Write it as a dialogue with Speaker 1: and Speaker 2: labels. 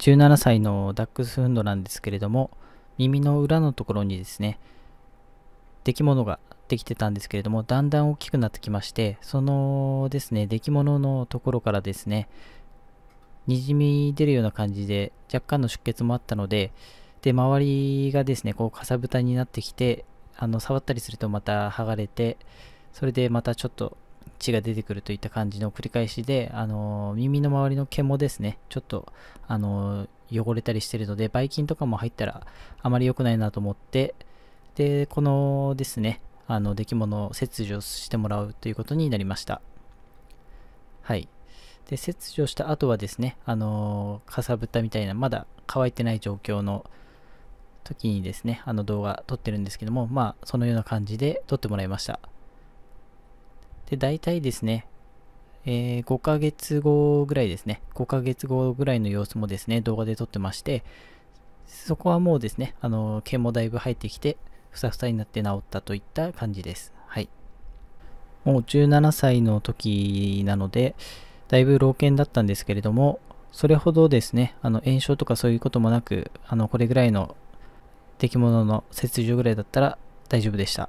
Speaker 1: 17歳のダックスフンドなんですけれども、耳の裏のところにですね、出来物ができてたんですけれども、だんだん大きくなってきまして、そのですね、出来物のところからですね、にじみ出るような感じで、若干の出血もあったので、で、周りがですね、こう、かさぶたになってきて、あの、触ったりするとまた剥がれて、それでまたちょっと血が出てくるといった感じの繰り返しで、あの耳の周りの毛もですね、ちょっと、あの汚れたりしてるので、ばい菌とかも入ったらあまり良くないなと思って、で、このですね、あの出来物を切除してもらうということになりました。はい。で、切除した後はですね、あのかさぶたみたいな、まだ乾いてない状況の時にですね、あの動画撮ってるんですけども、まあ、そのような感じで撮ってもらいました。で、大体ですね、えー、5ヶ月後ぐらいですね、5ヶ月後ぐらいの様子もですね、動画で撮ってまして、そこはもうですね、あの、毛もだいぶ入ってきて、ふさふさになって治ったといった感じです。はい。もう17歳の時なので、だいぶ老犬だったんですけれども、それほどですね、あの炎症とかそういうこともなく、あのこれぐらいの出来物の切除ぐらいだったら大丈夫でした。